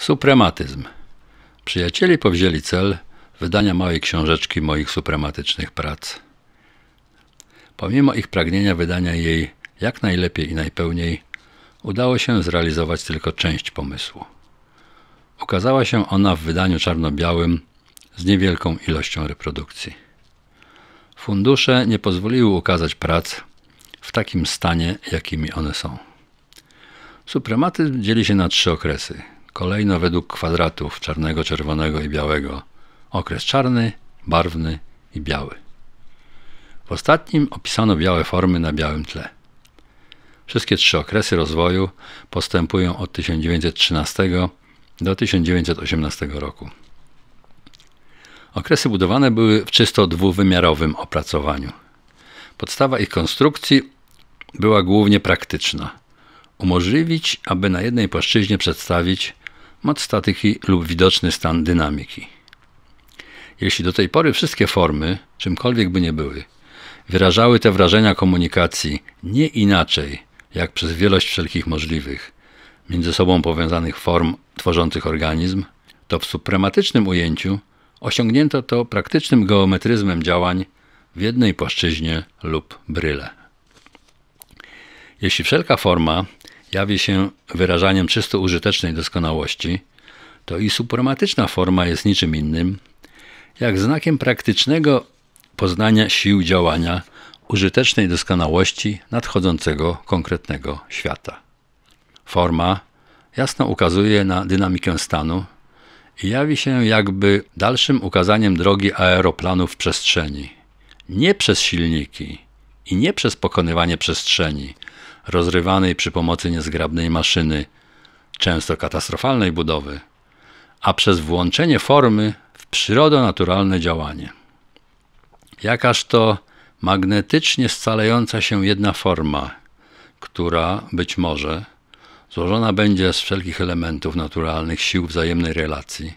Suprematyzm. Przyjaciele powzięli cel wydania małej książeczki moich suprematycznych prac. Pomimo ich pragnienia wydania jej jak najlepiej i najpełniej, udało się zrealizować tylko część pomysłu. Ukazała się ona w wydaniu czarno-białym z niewielką ilością reprodukcji. Fundusze nie pozwoliły ukazać prac w takim stanie, jakimi one są. Suprematyzm dzieli się na trzy okresy – Kolejno według kwadratów czarnego, czerwonego i białego. Okres czarny, barwny i biały. W ostatnim opisano białe formy na białym tle. Wszystkie trzy okresy rozwoju postępują od 1913 do 1918 roku. Okresy budowane były w czysto dwuwymiarowym opracowaniu. Podstawa ich konstrukcji była głównie praktyczna. Umożliwić, aby na jednej płaszczyźnie przedstawić moc statyki lub widoczny stan dynamiki. Jeśli do tej pory wszystkie formy, czymkolwiek by nie były, wyrażały te wrażenia komunikacji nie inaczej, jak przez wielość wszelkich możliwych, między sobą powiązanych form tworzących organizm, to w suprematycznym ujęciu osiągnięto to praktycznym geometryzmem działań w jednej płaszczyźnie lub bryle. Jeśli wszelka forma jawi się wyrażaniem czysto użytecznej doskonałości, to i supramatyczna forma jest niczym innym, jak znakiem praktycznego poznania sił działania użytecznej doskonałości nadchodzącego konkretnego świata. Forma jasno ukazuje na dynamikę stanu i jawi się jakby dalszym ukazaniem drogi aeroplanu w przestrzeni. Nie przez silniki i nie przez pokonywanie przestrzeni, rozrywanej przy pomocy niezgrabnej maszyny, często katastrofalnej budowy, a przez włączenie formy w przyrodonaturalne działanie. Jakaż to magnetycznie scalająca się jedna forma, która być może złożona będzie z wszelkich elementów naturalnych sił wzajemnej relacji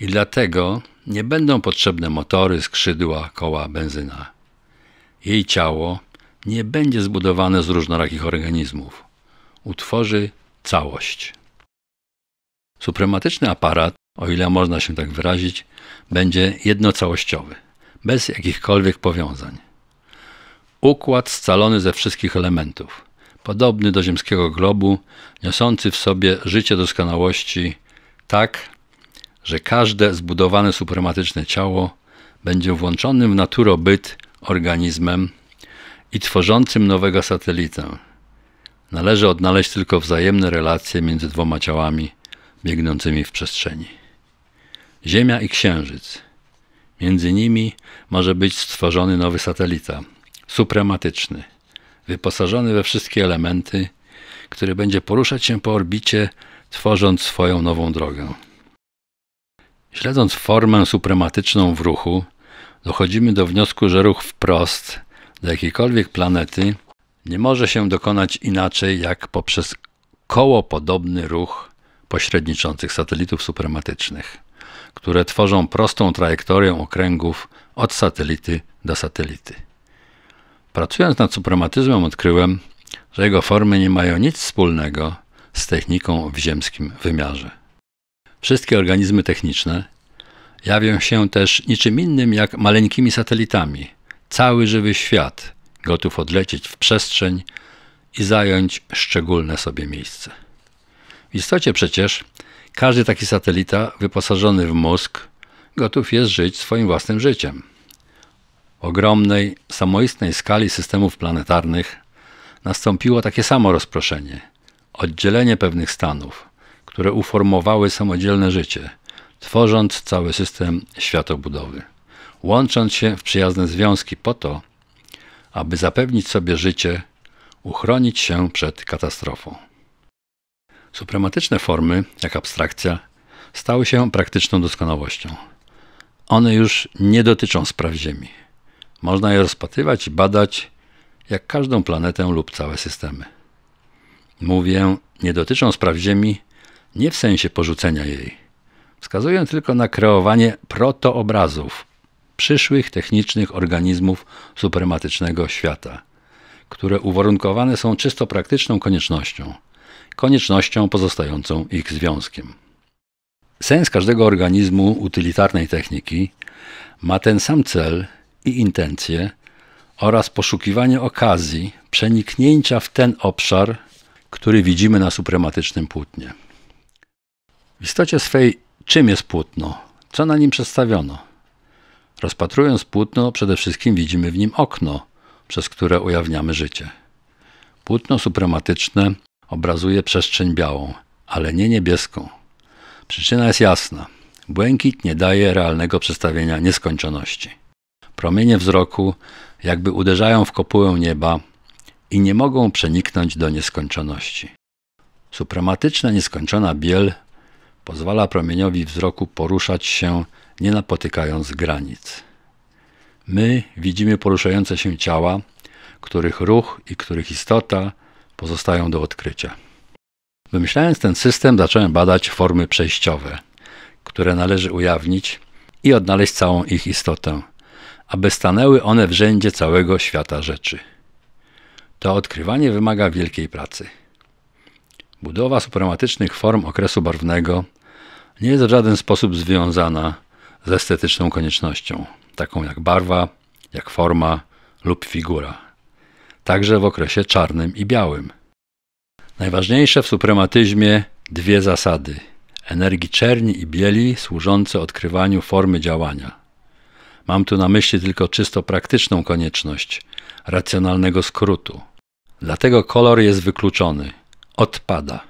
i dlatego nie będą potrzebne motory, skrzydła, koła, benzyna. Jej ciało nie będzie zbudowane z różnorakich organizmów. Utworzy całość. Suprematyczny aparat, o ile można się tak wyrazić, będzie jednocałościowy, bez jakichkolwiek powiązań. Układ scalony ze wszystkich elementów, podobny do ziemskiego globu, niosący w sobie życie doskonałości, tak, że każde zbudowane suprematyczne ciało będzie włączonym w naturobyt organizmem i tworzącym nowego satelitę. Należy odnaleźć tylko wzajemne relacje między dwoma ciałami biegnącymi w przestrzeni. Ziemia i Księżyc. Między nimi może być stworzony nowy satelita, suprematyczny, wyposażony we wszystkie elementy, który będzie poruszać się po orbicie, tworząc swoją nową drogę. Śledząc formę suprematyczną w ruchu, dochodzimy do wniosku, że ruch wprost do jakiejkolwiek planety nie może się dokonać inaczej jak poprzez kołopodobny ruch pośredniczących satelitów suprematycznych, które tworzą prostą trajektorię okręgów od satelity do satelity. Pracując nad suprematyzmem odkryłem, że jego formy nie mają nic wspólnego z techniką w ziemskim wymiarze. Wszystkie organizmy techniczne jawią się też niczym innym jak maleńkimi satelitami – cały żywy świat gotów odlecieć w przestrzeń i zająć szczególne sobie miejsce. W istocie przecież każdy taki satelita wyposażony w mózg gotów jest żyć swoim własnym życiem. W ogromnej, samoistnej skali systemów planetarnych nastąpiło takie samo rozproszenie, oddzielenie pewnych stanów, które uformowały samodzielne życie, tworząc cały system światobudowy łącząc się w przyjazne związki po to, aby zapewnić sobie życie, uchronić się przed katastrofą. Suprematyczne formy, jak abstrakcja, stały się praktyczną doskonałością. One już nie dotyczą spraw Ziemi. Można je rozpatrywać i badać jak każdą planetę lub całe systemy. Mówię, nie dotyczą spraw Ziemi nie w sensie porzucenia jej. Wskazuję tylko na kreowanie protoobrazów, przyszłych technicznych organizmów suprematycznego świata, które uwarunkowane są czysto praktyczną koniecznością, koniecznością pozostającą ich związkiem. Sens każdego organizmu utylitarnej techniki ma ten sam cel i intencje oraz poszukiwanie okazji przeniknięcia w ten obszar, który widzimy na suprematycznym płótnie. W istocie swej, czym jest płótno? Co na nim przedstawiono? Rozpatrując płótno, przede wszystkim widzimy w nim okno, przez które ujawniamy życie. Płótno suprematyczne obrazuje przestrzeń białą, ale nie niebieską. Przyczyna jest jasna. Błękit nie daje realnego przedstawienia nieskończoności. Promienie wzroku jakby uderzają w kopułę nieba i nie mogą przeniknąć do nieskończoności. Suprematyczna nieskończona biel pozwala promieniowi wzroku poruszać się nie napotykając granic. My widzimy poruszające się ciała, których ruch i których istota pozostają do odkrycia. Wymyślając ten system, zacząłem badać formy przejściowe, które należy ujawnić i odnaleźć całą ich istotę, aby stanęły one w rzędzie całego świata rzeczy. To odkrywanie wymaga wielkiej pracy. Budowa suprematycznych form okresu barwnego nie jest w żaden sposób związana z estetyczną koniecznością, taką jak barwa, jak forma lub figura, także w okresie czarnym i białym. Najważniejsze w suprematyzmie dwie zasady: energii czerni i bieli służące odkrywaniu formy działania. Mam tu na myśli tylko czysto praktyczną konieczność racjonalnego skrótu. Dlatego kolor jest wykluczony, odpada.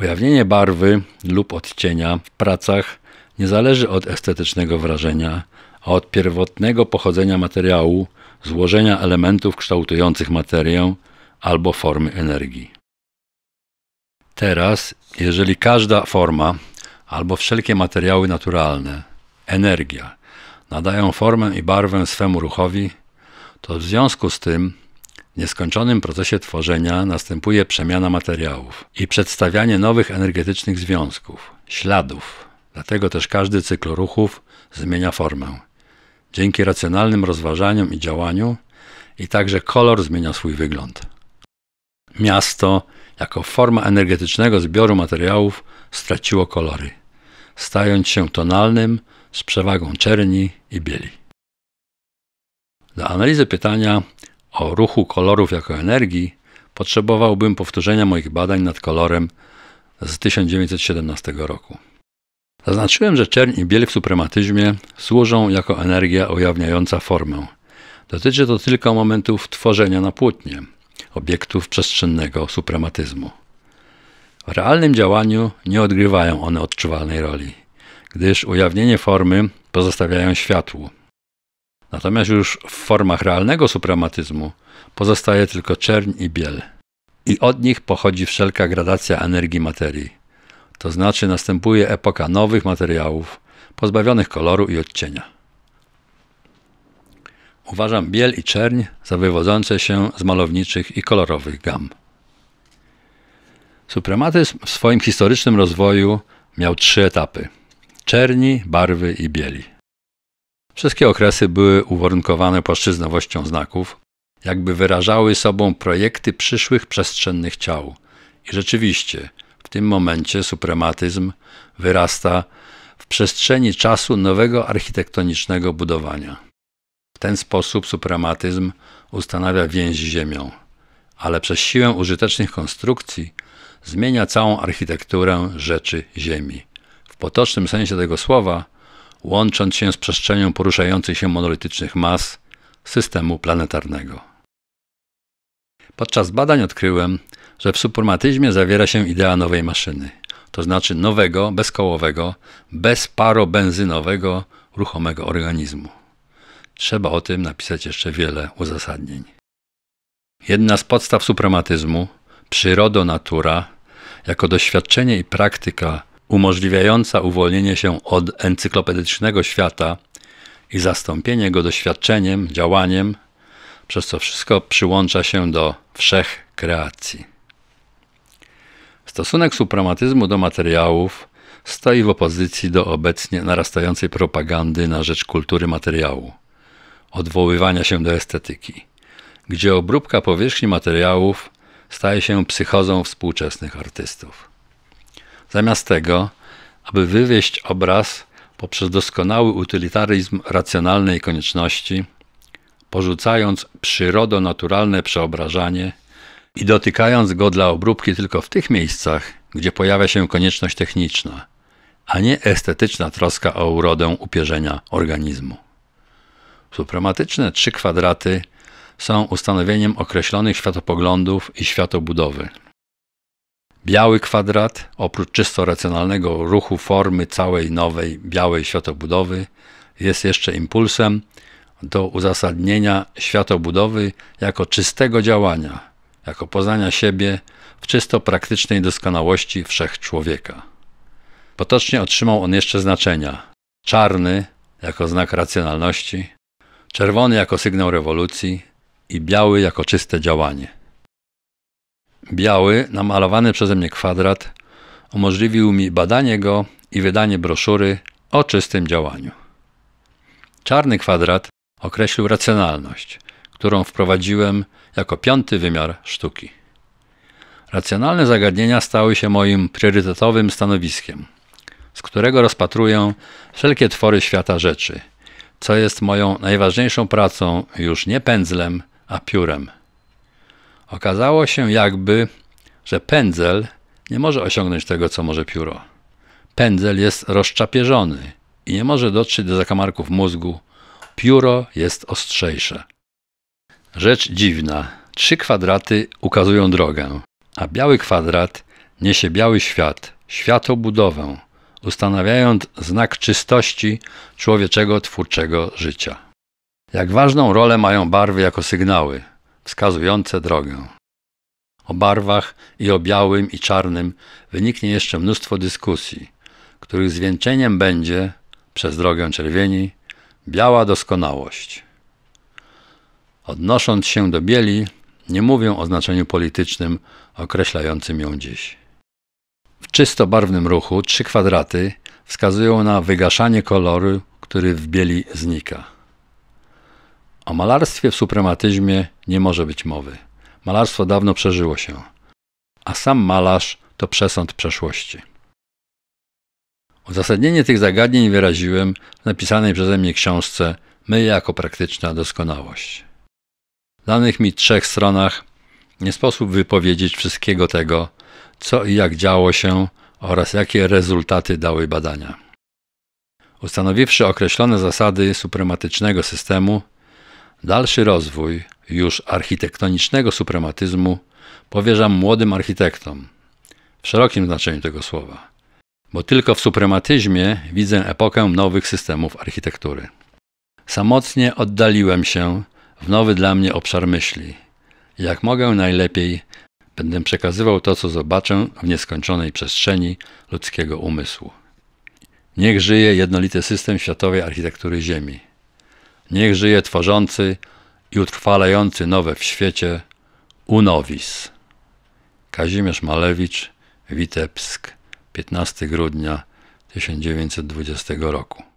Ujawnienie barwy lub odcienia w pracach nie zależy od estetycznego wrażenia, a od pierwotnego pochodzenia materiału, złożenia elementów kształtujących materię albo formy energii. Teraz, jeżeli każda forma albo wszelkie materiały naturalne, energia, nadają formę i barwę swemu ruchowi, to w związku z tym w nieskończonym procesie tworzenia następuje przemiana materiałów i przedstawianie nowych energetycznych związków, śladów, Dlatego też każdy cykl ruchów zmienia formę. Dzięki racjonalnym rozważaniom i działaniu i także kolor zmienia swój wygląd. Miasto, jako forma energetycznego zbioru materiałów, straciło kolory, stając się tonalnym z przewagą czerni i bieli. Do analizy pytania o ruchu kolorów jako energii potrzebowałbym powtórzenia moich badań nad kolorem z 1917 roku. Zaznaczyłem, że czerń i biel w suprematyzmie służą jako energia ujawniająca formę. Dotyczy to tylko momentów tworzenia na płótnie, obiektów przestrzennego suprematyzmu. W realnym działaniu nie odgrywają one odczuwalnej roli, gdyż ujawnienie formy pozostawiają światłu. Natomiast już w formach realnego suprematyzmu pozostaje tylko czerń i biel. I od nich pochodzi wszelka gradacja energii materii to znaczy następuje epoka nowych materiałów, pozbawionych koloru i odcienia. Uważam biel i czerń za wywodzące się z malowniczych i kolorowych gam. Suprematyzm w swoim historycznym rozwoju miał trzy etapy: czerni, barwy i bieli. Wszystkie okresy były uwarunkowane płaszczyznowością znaków, jakby wyrażały sobą projekty przyszłych przestrzennych ciał. I rzeczywiście, w tym momencie suprematyzm wyrasta w przestrzeni czasu nowego architektonicznego budowania. W ten sposób suprematyzm ustanawia więź z ziemią, ale przez siłę użytecznych konstrukcji zmienia całą architekturę rzeczy ziemi. W potocznym sensie tego słowa, łącząc się z przestrzenią poruszających się monolitycznych mas systemu planetarnego. Podczas badań odkryłem, że w suprematyzmie zawiera się idea nowej maszyny, to znaczy nowego, bezkołowego, bezparobenzynowego, ruchomego organizmu. Trzeba o tym napisać jeszcze wiele uzasadnień. Jedna z podstaw suprematyzmu, przyrodo-natura, jako doświadczenie i praktyka umożliwiająca uwolnienie się od encyklopedycznego świata i zastąpienie go doświadczeniem, działaniem, przez co wszystko przyłącza się do wszech kreacji. Stosunek suprematyzmu do materiałów stoi w opozycji do obecnie narastającej propagandy na rzecz kultury materiału, odwoływania się do estetyki, gdzie obróbka powierzchni materiałów staje się psychozą współczesnych artystów. Zamiast tego, aby wywieźć obraz poprzez doskonały utylitaryzm racjonalnej konieczności, porzucając naturalne przeobrażanie – i dotykając go dla obróbki tylko w tych miejscach, gdzie pojawia się konieczność techniczna, a nie estetyczna troska o urodę upierzenia organizmu. Suprematyczne trzy kwadraty są ustanowieniem określonych światopoglądów i światobudowy. Biały kwadrat, oprócz czysto racjonalnego ruchu formy całej nowej białej światobudowy, jest jeszcze impulsem do uzasadnienia światobudowy jako czystego działania, jako poznania siebie w czysto praktycznej doskonałości wszechczłowieka. Potocznie otrzymał on jeszcze znaczenia: czarny jako znak racjonalności, czerwony jako sygnał rewolucji i biały jako czyste działanie. Biały, namalowany przeze mnie kwadrat, umożliwił mi badanie go i wydanie broszury o czystym działaniu. Czarny kwadrat określił racjonalność, którą wprowadziłem jako piąty wymiar sztuki. Racjonalne zagadnienia stały się moim priorytetowym stanowiskiem, z którego rozpatruję wszelkie twory świata rzeczy, co jest moją najważniejszą pracą już nie pędzlem, a piórem. Okazało się jakby, że pędzel nie może osiągnąć tego, co może pióro. Pędzel jest rozczapieżony i nie może dotrzeć do zakamarków mózgu. Pióro jest ostrzejsze. Rzecz dziwna. Trzy kwadraty ukazują drogę, a biały kwadrat niesie biały świat, światobudowę, ustanawiając znak czystości człowieczego twórczego życia. Jak ważną rolę mają barwy jako sygnały, wskazujące drogę. O barwach i o białym i czarnym wyniknie jeszcze mnóstwo dyskusji, których zwieńczeniem będzie, przez drogę czerwieni, biała doskonałość. Odnosząc się do bieli, nie mówię o znaczeniu politycznym określającym ją dziś. W czysto barwnym ruchu trzy kwadraty wskazują na wygaszanie koloru, który w bieli znika. O malarstwie w suprematyzmie nie może być mowy. Malarstwo dawno przeżyło się, a sam malarz to przesąd przeszłości. Uzasadnienie tych zagadnień wyraziłem w napisanej przeze mnie książce My jako praktyczna doskonałość danych mi trzech stronach nie sposób wypowiedzieć wszystkiego tego, co i jak działo się oraz jakie rezultaty dały badania. Ustanowiwszy określone zasady suprematycznego systemu, dalszy rozwój już architektonicznego suprematyzmu powierzam młodym architektom, w szerokim znaczeniu tego słowa, bo tylko w suprematyzmie widzę epokę nowych systemów architektury. Samotnie oddaliłem się w nowy dla mnie obszar myśli. Jak mogę najlepiej, będę przekazywał to, co zobaczę w nieskończonej przestrzeni ludzkiego umysłu. Niech żyje jednolity system światowej architektury Ziemi. Niech żyje tworzący i utrwalający nowe w świecie UNOWIS. Kazimierz Malewicz, Witebsk, 15 grudnia 1920 roku.